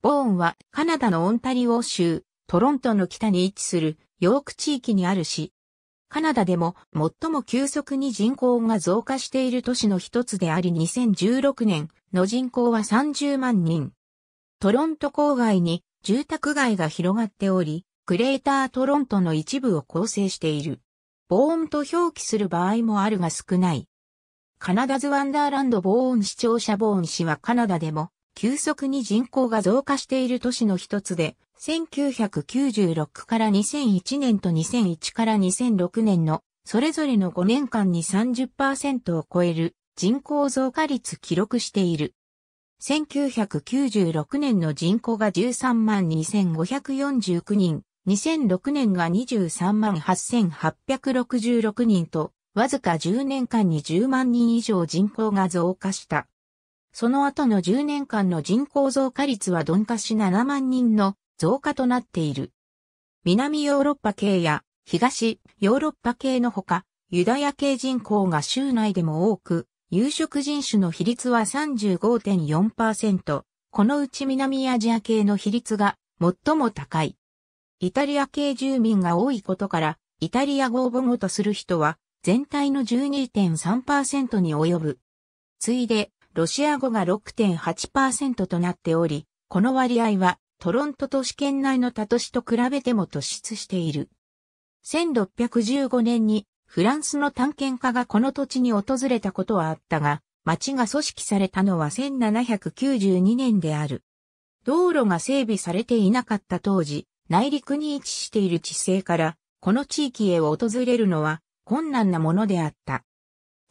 ボーンはカナダのオンタリオ州、トロントの北に位置するヨーク地域にあるし、カナダでも最も急速に人口が増加している都市の一つであり2016年の人口は30万人。トロント郊外に住宅街が広がっており、クレータートロントの一部を構成している。ボーンと表記する場合もあるが少ない。カナダズ・ワンダーランド・ボーン視聴者ボーン氏はカナダでも急速に人口が増加している都市の一つで、1996から2001年と2001から2006年のそれぞれの5年間に30%を超える人口増加率記録している。1996年の人口が13万2549人、2006年が23万8866人と、わずか10年間に10万人以上人口が増加した。その後の10年間の人口増加率は鈍化し7万人の増加となっている。南ヨーロッパ系や東ヨーロッパ系のほか、ユダヤ系人口が州内でも多く、有色人種の比率は35.4%、このうち南アジア系の比率が最も高い。イタリア系住民が多いことから、イタリア語を母語とする人は全体の12.3%に及ぶ。ついで、ロシア語が6.8%となっており、この割合はトロント都市圏内の他都市と比べても突出している。1615年にフランスの探検家がこの土地に訪れたことはあったが、町が組織されたのは1792年である。道路が整備されていなかった当時、内陸に位置している地勢から、この地域へ訪れるのは困難なものであった。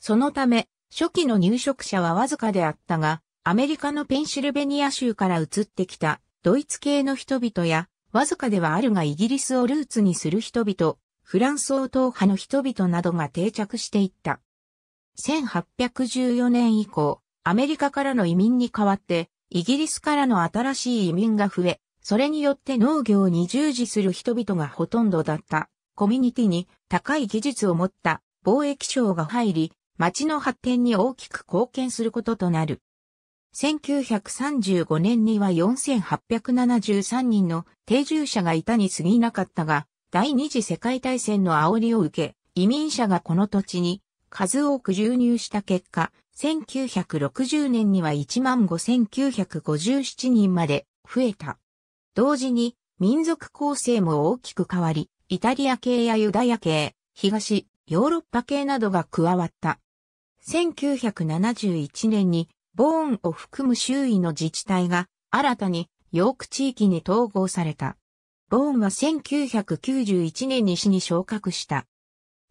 そのため、初期の入植者はわずかであったが、アメリカのペンシルベニア州から移ってきたドイツ系の人々や、わずかではあるがイギリスをルーツにする人々、フランス王党派の人々などが定着していった。1814年以降、アメリカからの移民に代わって、イギリスからの新しい移民が増え、それによって農業に従事する人々がほとんどだった。コミュニティに高い技術を持った貿易商が入り、町の発展に大きく貢献することとなる。1935年には4873人の定住者がいたに過ぎなかったが、第二次世界大戦の煽りを受け、移民者がこの土地に数多く住入した結果、1960年には15,957人まで増えた。同時に民族構成も大きく変わり、イタリア系やユダヤ系、東、ヨーロッパ系などが加わった。1971年にボーンを含む周囲の自治体が新たにヨーク地域に統合された。ボーンは1991年に市に昇格した。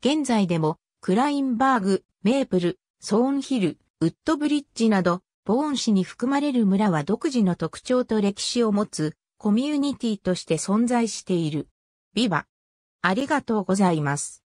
現在でもクラインバーグ、メープル、ソーンヒル、ウッドブリッジなど、ボーン市に含まれる村は独自の特徴と歴史を持つコミュニティとして存在している。ビバ。ありがとうございます。